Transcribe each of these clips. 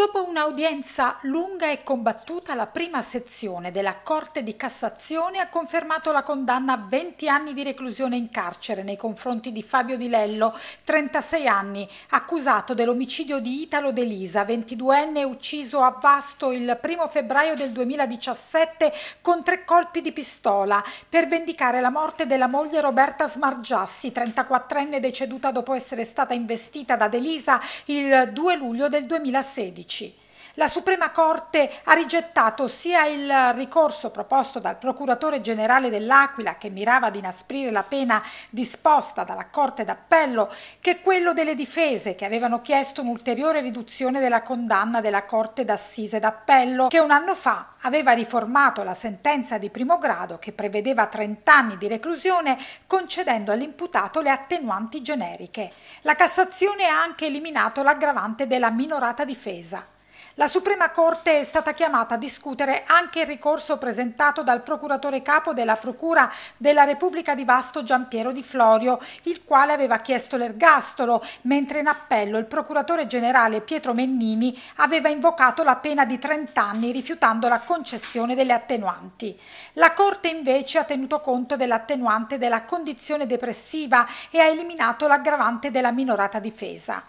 Dopo un'audienza lunga e combattuta, la prima sezione della Corte di Cassazione ha confermato la condanna a 20 anni di reclusione in carcere nei confronti di Fabio Di Lello, 36 anni, accusato dell'omicidio di Italo Delisa, 22enne ucciso a Vasto il 1 febbraio del 2017 con tre colpi di pistola per vendicare la morte della moglie Roberta Smargiassi, 34enne deceduta dopo essere stata investita da Delisa il 2 luglio del 2016 crederci la Suprema Corte ha rigettato sia il ricorso proposto dal procuratore generale dell'Aquila che mirava ad inasprire la pena disposta dalla Corte d'Appello che quello delle difese che avevano chiesto un'ulteriore riduzione della condanna della Corte d'Assise d'Appello che un anno fa aveva riformato la sentenza di primo grado che prevedeva 30 anni di reclusione concedendo all'imputato le attenuanti generiche. La Cassazione ha anche eliminato l'aggravante della minorata difesa. La Suprema Corte è stata chiamata a discutere anche il ricorso presentato dal procuratore capo della Procura della Repubblica di Vasto Giampiero Di Florio, il quale aveva chiesto l'ergastolo, mentre in appello il procuratore generale Pietro Mennini aveva invocato la pena di 30 anni rifiutando la concessione delle attenuanti. La Corte invece ha tenuto conto dell'attenuante della condizione depressiva e ha eliminato l'aggravante della minorata difesa.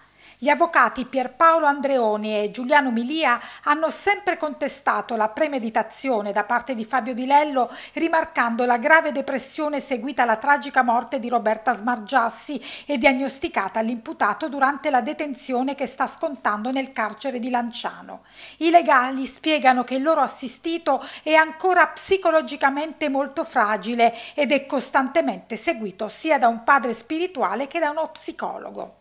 Gli avvocati Pierpaolo Andreoni e Giuliano Milia hanno sempre contestato la premeditazione da parte di Fabio Di Lello, rimarcando la grave depressione seguita alla tragica morte di Roberta Smargiassi e diagnosticata all'imputato durante la detenzione che sta scontando nel carcere di Lanciano. I legali spiegano che il loro assistito è ancora psicologicamente molto fragile ed è costantemente seguito sia da un padre spirituale che da uno psicologo.